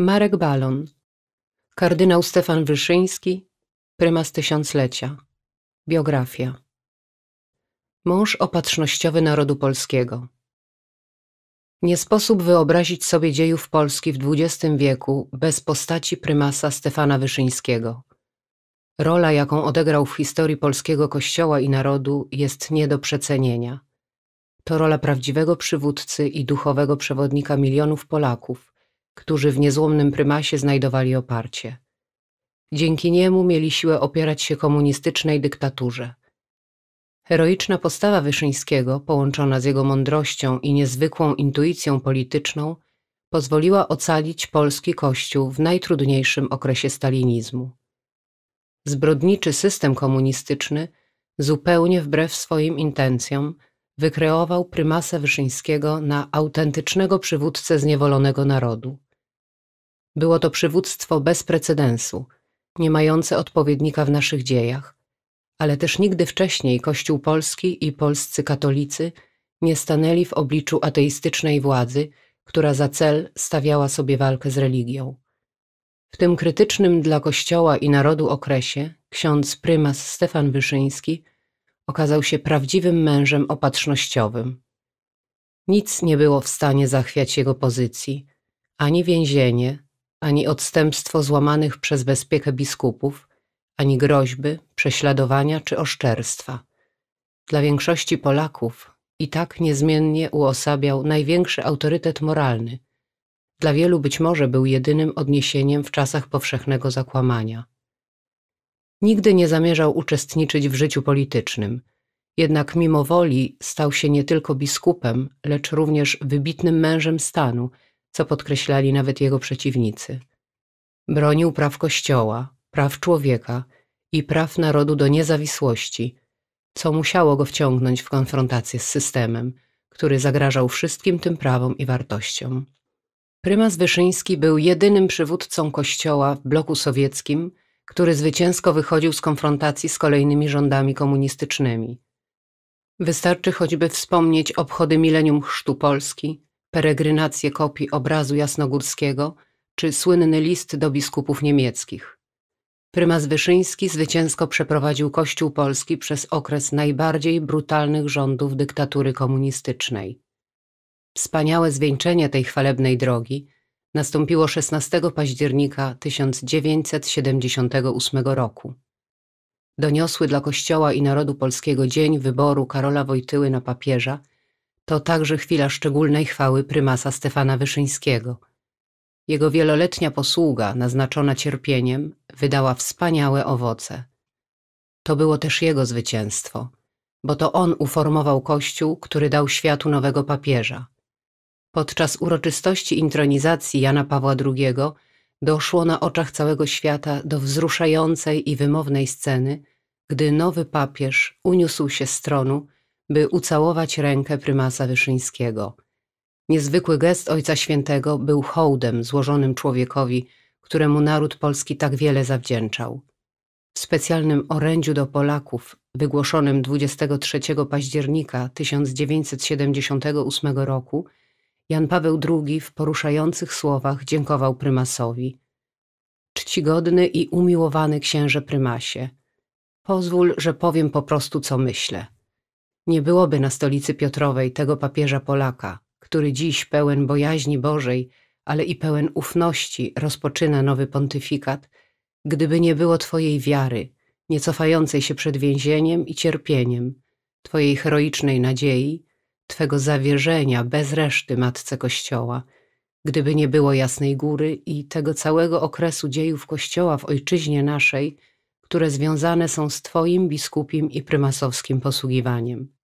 Marek Balon, kardynał Stefan Wyszyński, prymas tysiąclecia, biografia. Mąż opatrznościowy narodu polskiego. Nie sposób wyobrazić sobie dziejów Polski w XX wieku bez postaci prymasa Stefana Wyszyńskiego. Rola, jaką odegrał w historii polskiego kościoła i narodu, jest nie do przecenienia. To rola prawdziwego przywódcy i duchowego przewodnika milionów Polaków – którzy w niezłomnym prymasie znajdowali oparcie. Dzięki niemu mieli siłę opierać się komunistycznej dyktaturze. Heroiczna postawa Wyszyńskiego, połączona z jego mądrością i niezwykłą intuicją polityczną, pozwoliła ocalić polski kościół w najtrudniejszym okresie stalinizmu. Zbrodniczy system komunistyczny, zupełnie wbrew swoim intencjom, wykreował prymasa Wyszyńskiego na autentycznego przywódcę zniewolonego narodu. Było to przywództwo bez precedensu, nie mające odpowiednika w naszych dziejach, ale też nigdy wcześniej Kościół polski i polscy katolicy nie stanęli w obliczu ateistycznej władzy, która za cel stawiała sobie walkę z religią. W tym krytycznym dla Kościoła i narodu okresie ksiądz prymas Stefan Wyszyński okazał się prawdziwym mężem opatrznościowym. Nic nie było w stanie zachwiać jego pozycji, ani więzienie, ani odstępstwo złamanych przez bezpiekę biskupów, ani groźby, prześladowania czy oszczerstwa. Dla większości Polaków i tak niezmiennie uosabiał największy autorytet moralny. Dla wielu być może był jedynym odniesieniem w czasach powszechnego zakłamania. Nigdy nie zamierzał uczestniczyć w życiu politycznym, jednak mimo woli stał się nie tylko biskupem, lecz również wybitnym mężem stanu – co podkreślali nawet jego przeciwnicy. Bronił praw Kościoła, praw człowieka i praw narodu do niezawisłości, co musiało go wciągnąć w konfrontację z systemem, który zagrażał wszystkim tym prawom i wartościom. Prymas Wyszyński był jedynym przywódcą Kościoła w bloku sowieckim, który zwycięsko wychodził z konfrontacji z kolejnymi rządami komunistycznymi. Wystarczy choćby wspomnieć obchody milenium chrztu Polski, peregrinacje kopii obrazu jasnogórskiego czy słynny list do biskupów niemieckich. Prymas Wyszyński zwycięsko przeprowadził Kościół Polski przez okres najbardziej brutalnych rządów dyktatury komunistycznej. Wspaniałe zwieńczenie tej chwalebnej drogi nastąpiło 16 października 1978 roku. Doniosły dla Kościoła i narodu polskiego dzień wyboru Karola Wojtyły na papieża – to także chwila szczególnej chwały prymasa Stefana Wyszyńskiego. Jego wieloletnia posługa, naznaczona cierpieniem, wydała wspaniałe owoce. To było też jego zwycięstwo, bo to on uformował Kościół, który dał światu nowego papieża. Podczas uroczystości intronizacji Jana Pawła II doszło na oczach całego świata do wzruszającej i wymownej sceny, gdy nowy papież uniósł się z tronu by ucałować rękę prymasa Wyszyńskiego. Niezwykły gest Ojca Świętego był hołdem złożonym człowiekowi, któremu naród polski tak wiele zawdzięczał. W specjalnym orędziu do Polaków, wygłoszonym 23 października 1978 roku, Jan Paweł II w poruszających słowach dziękował prymasowi. Czcigodny i umiłowany księże prymasie, pozwól, że powiem po prostu, co myślę nie byłoby na stolicy Piotrowej tego papieża Polaka, który dziś pełen bojaźni Bożej, ale i pełen ufności rozpoczyna nowy pontyfikat, gdyby nie było Twojej wiary, nie cofającej się przed więzieniem i cierpieniem, Twojej heroicznej nadziei, Twego zawierzenia bez reszty Matce Kościoła, gdyby nie było Jasnej Góry i tego całego okresu dziejów Kościoła w Ojczyźnie naszej, które związane są z Twoim biskupim i prymasowskim posługiwaniem.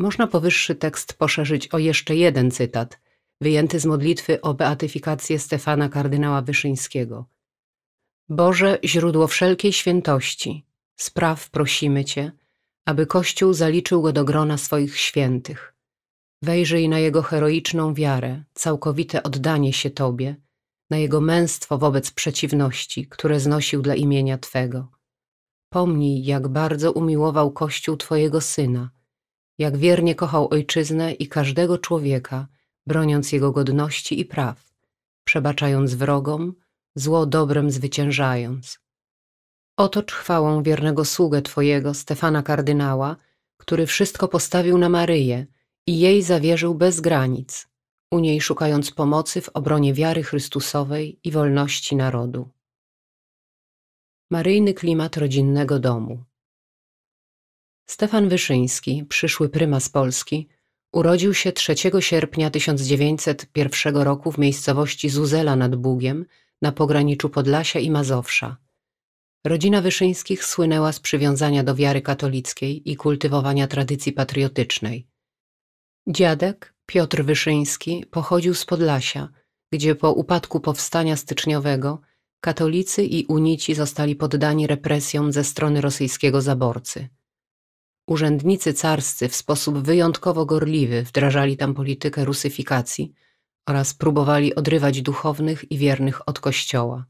Można powyższy tekst poszerzyć o jeszcze jeden cytat, wyjęty z modlitwy o beatyfikację Stefana kardynała Wyszyńskiego. Boże, źródło wszelkiej świętości, spraw prosimy Cię, aby Kościół zaliczył go do grona swoich świętych. Wejrzyj na jego heroiczną wiarę, całkowite oddanie się Tobie, na jego męstwo wobec przeciwności, które znosił dla imienia Twego. Pomnij, jak bardzo umiłował Kościół Twojego Syna, jak wiernie kochał ojczyznę i każdego człowieka, broniąc jego godności i praw, przebaczając wrogom, zło dobrem zwyciężając. Otocz chwałą wiernego sługę Twojego, Stefana kardynała, który wszystko postawił na Maryję i jej zawierzył bez granic, u niej szukając pomocy w obronie wiary Chrystusowej i wolności narodu. Maryjny klimat rodzinnego domu – Stefan Wyszyński, przyszły prymas Polski, urodził się 3 sierpnia 1901 roku w miejscowości Zuzela nad Bugiem na pograniczu Podlasia i Mazowsza. Rodzina Wyszyńskich słynęła z przywiązania do wiary katolickiej i kultywowania tradycji patriotycznej. Dziadek, Piotr Wyszyński, pochodził z Podlasia, gdzie po upadku powstania styczniowego katolicy i unici zostali poddani represjom ze strony rosyjskiego zaborcy. Urzędnicy carscy w sposób wyjątkowo gorliwy wdrażali tam politykę rusyfikacji oraz próbowali odrywać duchownych i wiernych od kościoła.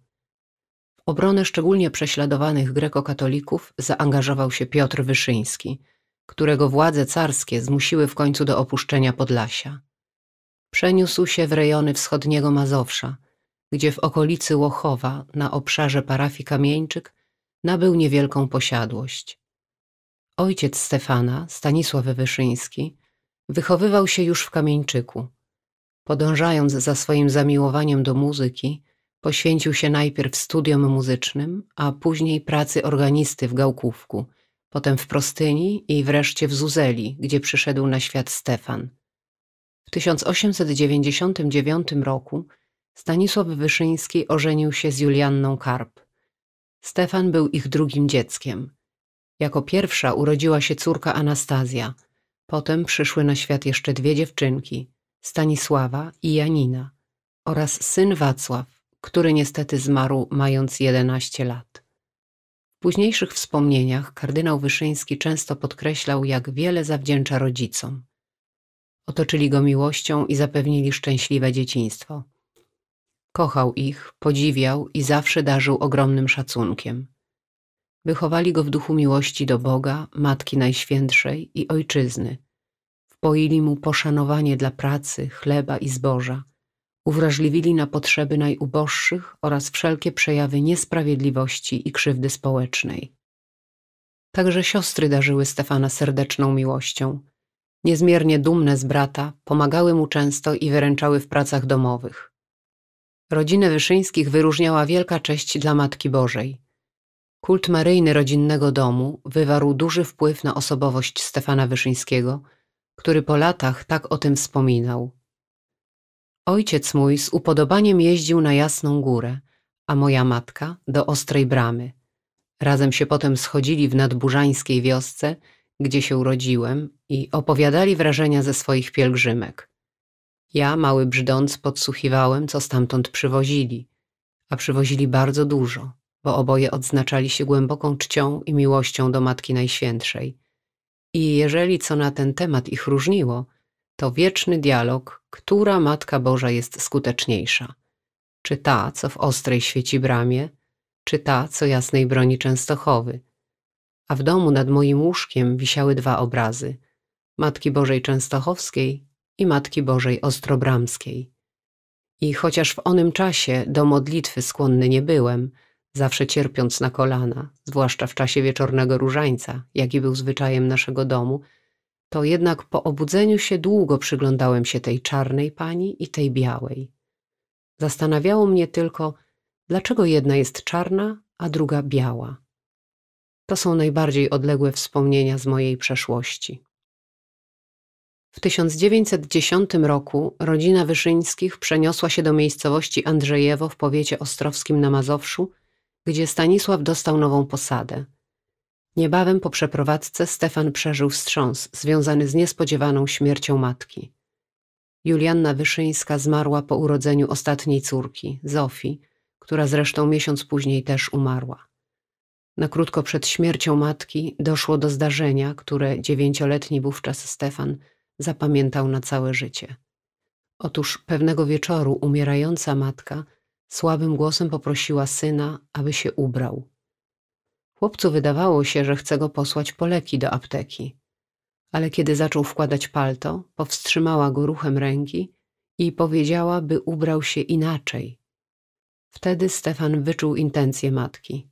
W obronę szczególnie prześladowanych grekokatolików zaangażował się Piotr Wyszyński, którego władze carskie zmusiły w końcu do opuszczenia Podlasia. Przeniósł się w rejony wschodniego Mazowsza, gdzie w okolicy Łochowa, na obszarze parafii Kamieńczyk, nabył niewielką posiadłość. Ojciec Stefana, Stanisław Wyszyński, wychowywał się już w Kamieńczyku. Podążając za swoim zamiłowaniem do muzyki, poświęcił się najpierw studiom muzycznym, a później pracy organisty w Gałkówku, potem w Prostyni i wreszcie w Zuzeli, gdzie przyszedł na świat Stefan. W 1899 roku Stanisław Wyszyński ożenił się z Julianną Karp. Stefan był ich drugim dzieckiem – jako pierwsza urodziła się córka Anastazja. Potem przyszły na świat jeszcze dwie dziewczynki, Stanisława i Janina, oraz syn Wacław, który niestety zmarł mając 11 lat. W późniejszych wspomnieniach kardynał Wyszyński często podkreślał, jak wiele zawdzięcza rodzicom. Otoczyli go miłością i zapewnili szczęśliwe dzieciństwo. Kochał ich, podziwiał i zawsze darzył ogromnym szacunkiem. Wychowali go w duchu miłości do Boga, Matki Najświętszej i Ojczyzny. Wpoili mu poszanowanie dla pracy, chleba i zboża. Uwrażliwili na potrzeby najuboższych oraz wszelkie przejawy niesprawiedliwości i krzywdy społecznej. Także siostry darzyły Stefana serdeczną miłością. Niezmiernie dumne z brata, pomagały mu często i wyręczały w pracach domowych. Rodzinę Wyszyńskich wyróżniała wielka cześć dla Matki Bożej – Kult maryjny rodzinnego domu wywarł duży wpływ na osobowość Stefana Wyszyńskiego, który po latach tak o tym wspominał. Ojciec mój z upodobaniem jeździł na Jasną Górę, a moja matka do Ostrej Bramy. Razem się potem schodzili w nadburzańskiej wiosce, gdzie się urodziłem i opowiadali wrażenia ze swoich pielgrzymek. Ja, mały brzdąc, podsłuchiwałem, co stamtąd przywozili, a przywozili bardzo dużo – bo oboje odznaczali się głęboką czcią i miłością do Matki Najświętszej. I jeżeli co na ten temat ich różniło, to wieczny dialog, która Matka Boża jest skuteczniejsza. Czy ta, co w ostrej świeci bramie, czy ta, co jasnej broni Częstochowy. A w domu nad moim łóżkiem wisiały dwa obrazy – Matki Bożej Częstochowskiej i Matki Bożej Ostrobramskiej. I chociaż w onym czasie do modlitwy skłonny nie byłem – zawsze cierpiąc na kolana, zwłaszcza w czasie wieczornego różańca, jaki był zwyczajem naszego domu, to jednak po obudzeniu się długo przyglądałem się tej czarnej pani i tej białej. Zastanawiało mnie tylko, dlaczego jedna jest czarna, a druga biała. To są najbardziej odległe wspomnienia z mojej przeszłości. W 1910 roku rodzina Wyszyńskich przeniosła się do miejscowości Andrzejewo w powiecie ostrowskim na Mazowszu, gdzie Stanisław dostał nową posadę. Niebawem po przeprowadzce Stefan przeżył wstrząs związany z niespodziewaną śmiercią matki. Julianna Wyszyńska zmarła po urodzeniu ostatniej córki, Zofii, która zresztą miesiąc później też umarła. Na krótko przed śmiercią matki doszło do zdarzenia, które dziewięcioletni wówczas Stefan zapamiętał na całe życie. Otóż pewnego wieczoru umierająca matka Słabym głosem poprosiła syna, aby się ubrał. Chłopcu wydawało się, że chce go posłać po leki do apteki, ale kiedy zaczął wkładać palto, powstrzymała go ruchem ręki i powiedziała, by ubrał się inaczej. Wtedy Stefan wyczuł intencje matki.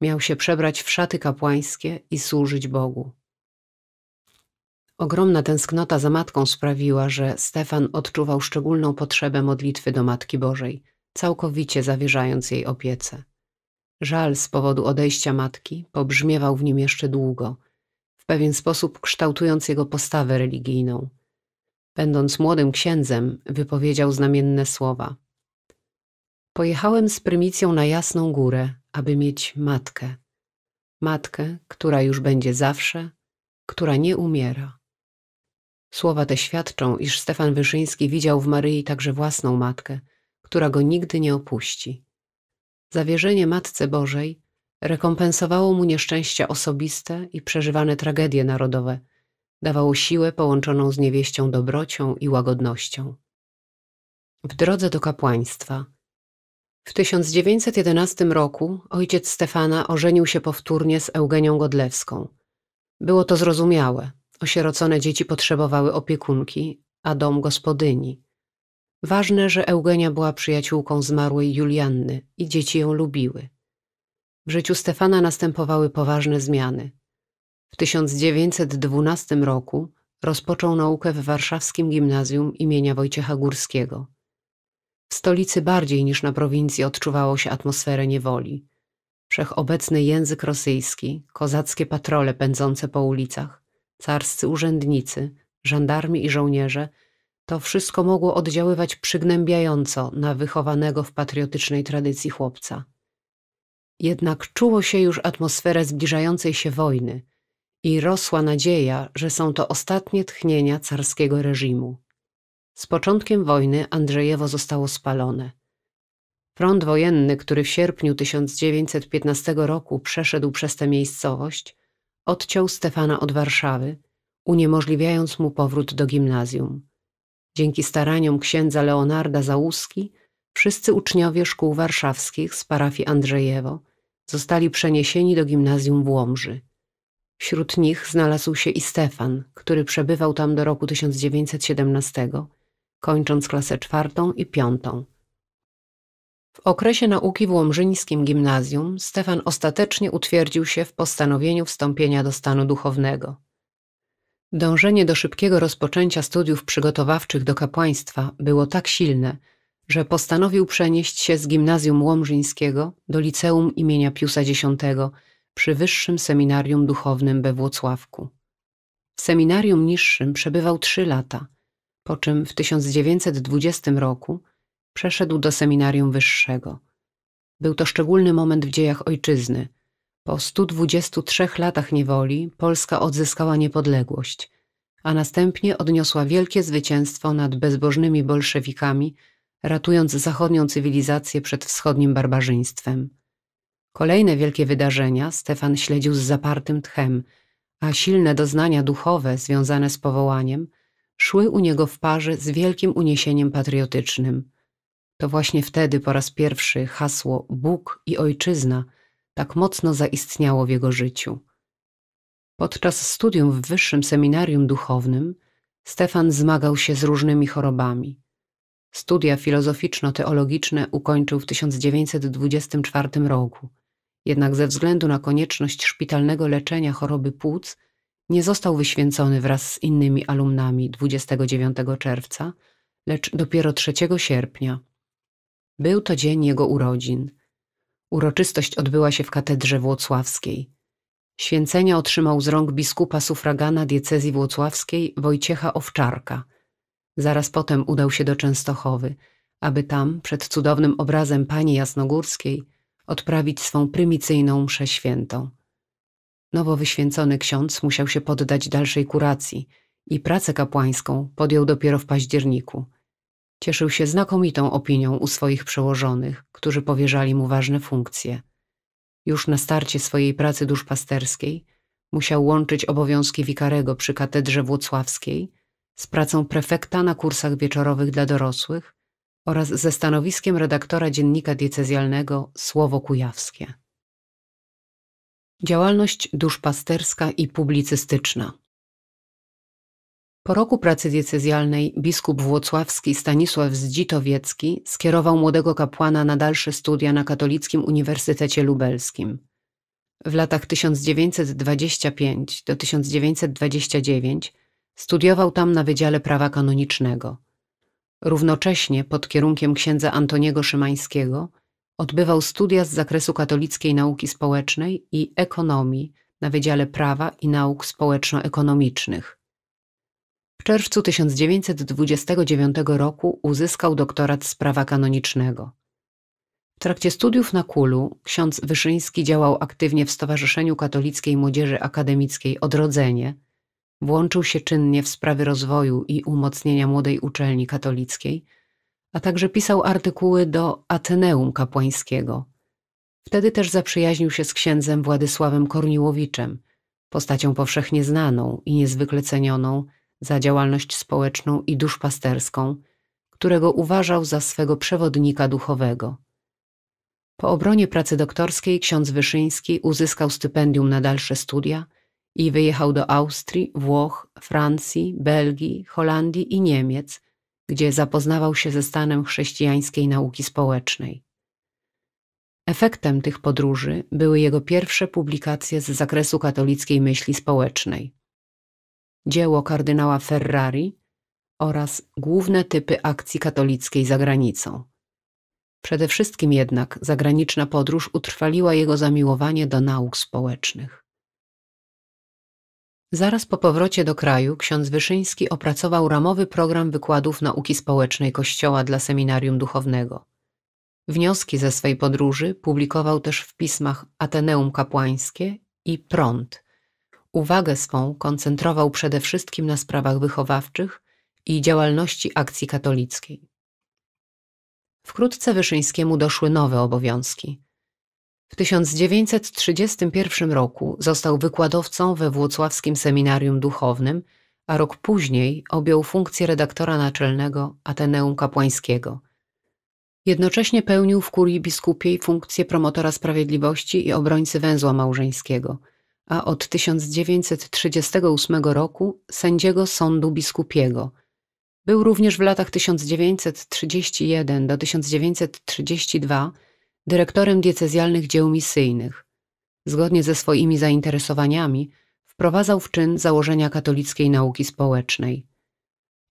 Miał się przebrać w szaty kapłańskie i służyć Bogu. Ogromna tęsknota za matką sprawiła, że Stefan odczuwał szczególną potrzebę modlitwy do Matki Bożej – całkowicie zawierzając jej opiece. Żal z powodu odejścia matki pobrzmiewał w nim jeszcze długo, w pewien sposób kształtując jego postawę religijną. Będąc młodym księdzem, wypowiedział znamienne słowa. Pojechałem z prymicją na Jasną Górę, aby mieć matkę. Matkę, która już będzie zawsze, która nie umiera. Słowa te świadczą, iż Stefan Wyszyński widział w Maryi także własną matkę – która go nigdy nie opuści. Zawierzenie Matce Bożej rekompensowało mu nieszczęścia osobiste i przeżywane tragedie narodowe, dawało siłę połączoną z niewieścią dobrocią i łagodnością. W drodze do kapłaństwa – w 1911 roku ojciec Stefana ożenił się powtórnie z Eugenią Godlewską. Było to zrozumiałe. Osierocone dzieci potrzebowały opiekunki, a dom gospodyni. Ważne, że Eugenia była przyjaciółką zmarłej Julianny i dzieci ją lubiły. W życiu Stefana następowały poważne zmiany. W 1912 roku rozpoczął naukę w warszawskim gimnazjum imienia Wojciecha Górskiego. W stolicy bardziej niż na prowincji odczuwało się atmosferę niewoli. Wszechobecny język rosyjski, kozackie patrole pędzące po ulicach, carscy urzędnicy, żandarmi i żołnierze – to wszystko mogło oddziaływać przygnębiająco na wychowanego w patriotycznej tradycji chłopca. Jednak czuło się już atmosferę zbliżającej się wojny i rosła nadzieja, że są to ostatnie tchnienia carskiego reżimu. Z początkiem wojny Andrzejewo zostało spalone. Front wojenny, który w sierpniu 1915 roku przeszedł przez tę miejscowość, odciął Stefana od Warszawy, uniemożliwiając mu powrót do gimnazjum. Dzięki staraniom księdza Leonarda Załuski wszyscy uczniowie szkół warszawskich z parafii Andrzejewo zostali przeniesieni do gimnazjum w Łomży. Wśród nich znalazł się i Stefan, który przebywał tam do roku 1917, kończąc klasę czwartą i piątą. W okresie nauki w Łomżyńskim Gimnazjum Stefan ostatecznie utwierdził się w postanowieniu wstąpienia do stanu duchownego. Dążenie do szybkiego rozpoczęcia studiów przygotowawczych do kapłaństwa było tak silne, że postanowił przenieść się z gimnazjum łomżyńskiego do liceum imienia Piusa X przy Wyższym Seminarium Duchownym we Włocławku. W seminarium niższym przebywał trzy lata, po czym w 1920 roku przeszedł do seminarium wyższego. Był to szczególny moment w dziejach ojczyzny, po 123 latach niewoli Polska odzyskała niepodległość, a następnie odniosła wielkie zwycięstwo nad bezbożnymi bolszewikami, ratując zachodnią cywilizację przed wschodnim barbarzyństwem. Kolejne wielkie wydarzenia Stefan śledził z zapartym tchem, a silne doznania duchowe związane z powołaniem szły u niego w parze z wielkim uniesieniem patriotycznym. To właśnie wtedy po raz pierwszy hasło Bóg i Ojczyzna – tak mocno zaistniało w jego życiu. Podczas studium w wyższym seminarium duchownym Stefan zmagał się z różnymi chorobami. Studia filozoficzno-teologiczne ukończył w 1924 roku, jednak ze względu na konieczność szpitalnego leczenia choroby płuc nie został wyświęcony wraz z innymi alumnami 29 czerwca, lecz dopiero 3 sierpnia. Był to dzień jego urodzin. Uroczystość odbyła się w katedrze włocławskiej. Święcenia otrzymał z rąk biskupa sufragana diecezji włocławskiej Wojciecha Owczarka. Zaraz potem udał się do Częstochowy, aby tam, przed cudownym obrazem pani Jasnogórskiej, odprawić swą prymicyjną mszę świętą. Nowo wyświęcony ksiądz musiał się poddać dalszej kuracji i pracę kapłańską podjął dopiero w październiku – Cieszył się znakomitą opinią u swoich przełożonych, którzy powierzali mu ważne funkcje. Już na starcie swojej pracy duszpasterskiej musiał łączyć obowiązki wikarego przy katedrze włocławskiej z pracą prefekta na kursach wieczorowych dla dorosłych oraz ze stanowiskiem redaktora dziennika diecezjalnego Słowo Kujawskie. Działalność duszpasterska i publicystyczna – po roku pracy diecezjalnej biskup włocławski Stanisław Zdzitowiecki skierował młodego kapłana na dalsze studia na Katolickim Uniwersytecie Lubelskim. W latach 1925 do 1929 studiował tam na Wydziale Prawa Kanonicznego. Równocześnie pod kierunkiem księdza Antoniego Szymańskiego odbywał studia z zakresu katolickiej nauki społecznej i ekonomii na Wydziale Prawa i Nauk Społeczno-Ekonomicznych. W czerwcu 1929 roku uzyskał doktorat z prawa kanonicznego. W trakcie studiów na Kulu ksiądz Wyszyński działał aktywnie w Stowarzyszeniu Katolickiej Młodzieży Akademickiej Odrodzenie, włączył się czynnie w sprawy rozwoju i umocnienia młodej uczelni katolickiej, a także pisał artykuły do Ateneum Kapłańskiego. Wtedy też zaprzyjaźnił się z księdzem Władysławem Korniłowiczem, postacią powszechnie znaną i niezwykle cenioną, za działalność społeczną i duszpasterską, którego uważał za swego przewodnika duchowego. Po obronie pracy doktorskiej ksiądz Wyszyński uzyskał stypendium na dalsze studia i wyjechał do Austrii, Włoch, Francji, Belgii, Holandii i Niemiec, gdzie zapoznawał się ze stanem chrześcijańskiej nauki społecznej. Efektem tych podróży były jego pierwsze publikacje z zakresu katolickiej myśli społecznej dzieło kardynała Ferrari oraz główne typy akcji katolickiej za granicą. Przede wszystkim jednak zagraniczna podróż utrwaliła jego zamiłowanie do nauk społecznych. Zaraz po powrocie do kraju ksiądz Wyszyński opracował ramowy program wykładów nauki społecznej Kościoła dla seminarium duchownego. Wnioski ze swej podróży publikował też w pismach Ateneum Kapłańskie i Prąd – Uwagę swą koncentrował przede wszystkim na sprawach wychowawczych i działalności akcji katolickiej. Wkrótce Wyszyńskiemu doszły nowe obowiązki. W 1931 roku został wykładowcą we Włocławskim Seminarium Duchownym, a rok później objął funkcję redaktora naczelnego Ateneum Kapłańskiego. Jednocześnie pełnił w kurii biskupiej funkcję promotora sprawiedliwości i obrońcy węzła małżeńskiego – a od 1938 roku sędziego sądu biskupiego. Był również w latach 1931 do 1932 dyrektorem diecezjalnych dzieł misyjnych. Zgodnie ze swoimi zainteresowaniami wprowadzał w czyn założenia katolickiej nauki społecznej.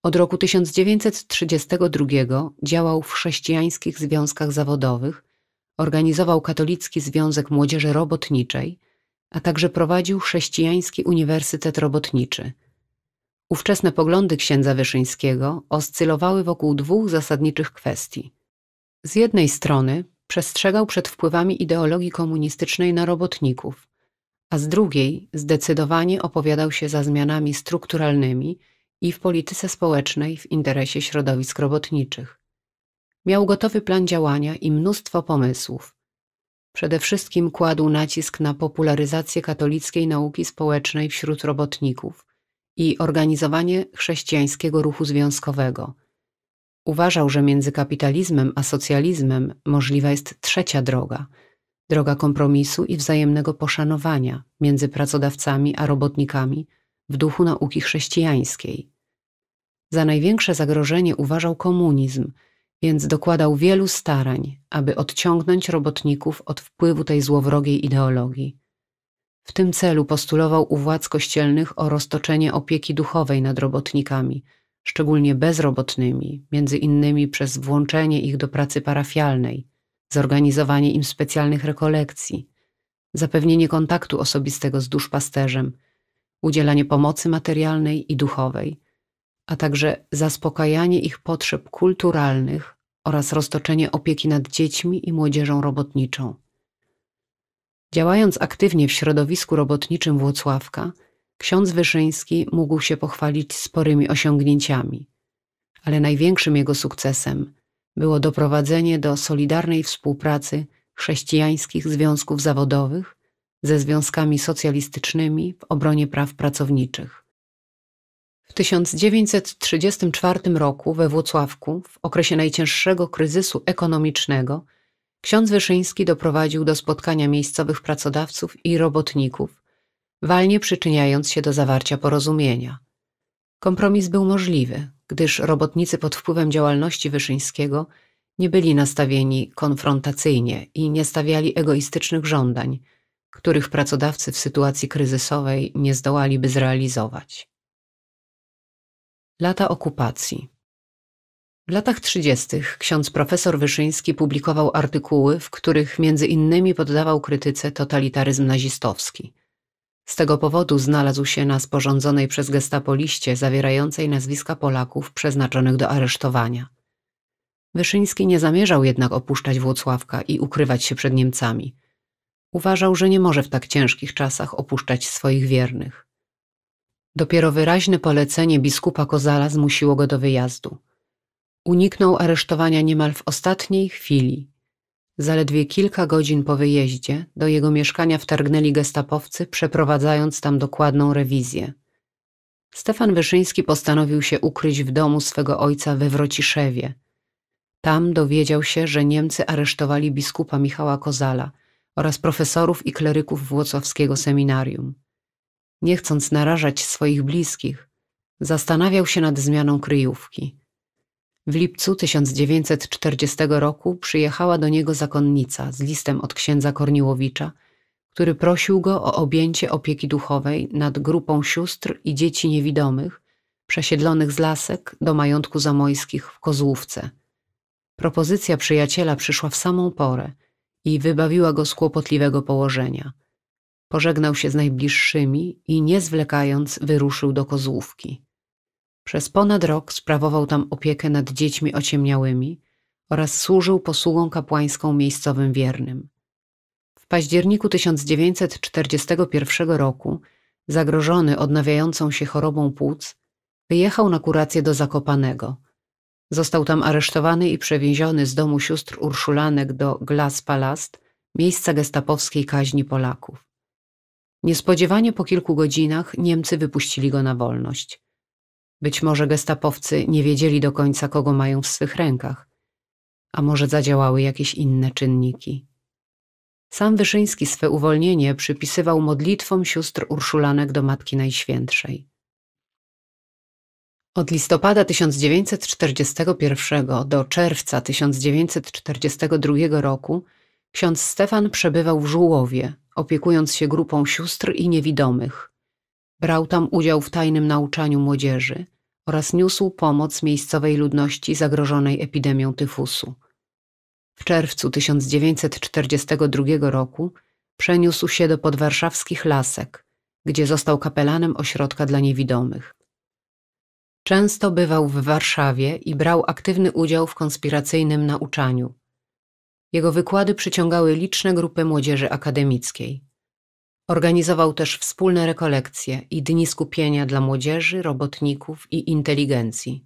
Od roku 1932 działał w chrześcijańskich związkach zawodowych, organizował Katolicki Związek Młodzieży Robotniczej, a także prowadził Chrześcijański Uniwersytet Robotniczy. Ówczesne poglądy księdza Wyszyńskiego oscylowały wokół dwóch zasadniczych kwestii. Z jednej strony przestrzegał przed wpływami ideologii komunistycznej na robotników, a z drugiej zdecydowanie opowiadał się za zmianami strukturalnymi i w polityce społecznej w interesie środowisk robotniczych. Miał gotowy plan działania i mnóstwo pomysłów, Przede wszystkim kładł nacisk na popularyzację katolickiej nauki społecznej wśród robotników i organizowanie chrześcijańskiego ruchu związkowego. Uważał, że między kapitalizmem a socjalizmem możliwa jest trzecia droga droga kompromisu i wzajemnego poszanowania między pracodawcami a robotnikami w duchu nauki chrześcijańskiej. Za największe zagrożenie uważał komunizm więc dokładał wielu starań, aby odciągnąć robotników od wpływu tej złowrogiej ideologii. W tym celu postulował u władz kościelnych o roztoczenie opieki duchowej nad robotnikami, szczególnie bezrobotnymi, między innymi przez włączenie ich do pracy parafialnej, zorganizowanie im specjalnych rekolekcji, zapewnienie kontaktu osobistego z duszpasterzem, udzielanie pomocy materialnej i duchowej, a także zaspokajanie ich potrzeb kulturalnych oraz roztoczenie opieki nad dziećmi i młodzieżą robotniczą. Działając aktywnie w środowisku robotniczym Włocławka, ksiądz Wyszyński mógł się pochwalić sporymi osiągnięciami, ale największym jego sukcesem było doprowadzenie do solidarnej współpracy chrześcijańskich związków zawodowych ze związkami socjalistycznymi w obronie praw pracowniczych. W 1934 roku we Włocławku, w okresie najcięższego kryzysu ekonomicznego, ksiądz Wyszyński doprowadził do spotkania miejscowych pracodawców i robotników, walnie przyczyniając się do zawarcia porozumienia. Kompromis był możliwy, gdyż robotnicy pod wpływem działalności Wyszyńskiego nie byli nastawieni konfrontacyjnie i nie stawiali egoistycznych żądań, których pracodawcy w sytuacji kryzysowej nie zdołaliby zrealizować. Lata okupacji. W latach 30. ksiądz profesor Wyszyński publikował artykuły, w których między innymi poddawał krytyce totalitaryzm nazistowski. Z tego powodu znalazł się na sporządzonej przez gestapo liście zawierającej nazwiska Polaków przeznaczonych do aresztowania. Wyszyński nie zamierzał jednak opuszczać Włocławka i ukrywać się przed Niemcami. Uważał, że nie może w tak ciężkich czasach opuszczać swoich wiernych. Dopiero wyraźne polecenie biskupa Kozala zmusiło go do wyjazdu. Uniknął aresztowania niemal w ostatniej chwili. Zaledwie kilka godzin po wyjeździe do jego mieszkania wtargnęli gestapowcy, przeprowadzając tam dokładną rewizję. Stefan Wyszyński postanowił się ukryć w domu swego ojca we Wrociszewie. Tam dowiedział się, że Niemcy aresztowali biskupa Michała Kozala oraz profesorów i kleryków Włocławskiego Seminarium nie chcąc narażać swoich bliskich, zastanawiał się nad zmianą kryjówki. W lipcu 1940 roku przyjechała do niego zakonnica z listem od księdza Korniłowicza, który prosił go o objęcie opieki duchowej nad grupą sióstr i dzieci niewidomych, przesiedlonych z lasek do majątku zamojskich w Kozłówce. Propozycja przyjaciela przyszła w samą porę i wybawiła go z kłopotliwego położenia – Pożegnał się z najbliższymi i nie zwlekając wyruszył do Kozłówki. Przez ponad rok sprawował tam opiekę nad dziećmi ociemniałymi oraz służył posługą kapłańską miejscowym wiernym. W październiku 1941 roku, zagrożony odnawiającą się chorobą płuc, wyjechał na kurację do Zakopanego. Został tam aresztowany i przewieziony z domu sióstr Urszulanek do Glas Palast, miejsca gestapowskiej kaźni Polaków. Niespodziewanie po kilku godzinach Niemcy wypuścili go na wolność. Być może gestapowcy nie wiedzieli do końca, kogo mają w swych rękach, a może zadziałały jakieś inne czynniki. Sam Wyszyński swe uwolnienie przypisywał modlitwom sióstr Urszulanek do Matki Najświętszej. Od listopada 1941 do czerwca 1942 roku Ksiądz Stefan przebywał w Żułowie, opiekując się grupą sióstr i niewidomych. Brał tam udział w tajnym nauczaniu młodzieży oraz niósł pomoc miejscowej ludności zagrożonej epidemią tyfusu. W czerwcu 1942 roku przeniósł się do podwarszawskich Lasek, gdzie został kapelanem ośrodka dla niewidomych. Często bywał w Warszawie i brał aktywny udział w konspiracyjnym nauczaniu – jego wykłady przyciągały liczne grupy młodzieży akademickiej. Organizował też wspólne rekolekcje i dni skupienia dla młodzieży, robotników i inteligencji.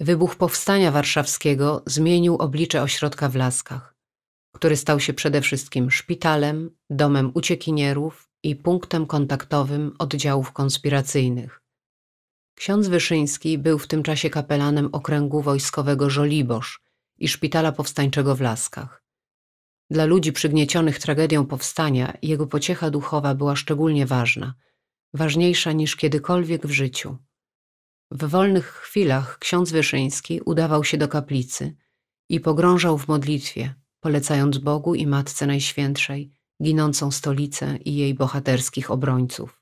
Wybuch Powstania Warszawskiego zmienił oblicze ośrodka w Laskach, który stał się przede wszystkim szpitalem, domem uciekinierów i punktem kontaktowym oddziałów konspiracyjnych. Ksiądz Wyszyński był w tym czasie kapelanem okręgu wojskowego Żoliborz i szpitala powstańczego w Laskach. Dla ludzi przygniecionych tragedią powstania jego pociecha duchowa była szczególnie ważna, ważniejsza niż kiedykolwiek w życiu. W wolnych chwilach ksiądz Wyszyński udawał się do kaplicy i pogrążał w modlitwie, polecając Bogu i Matce Najświętszej ginącą stolicę i jej bohaterskich obrońców.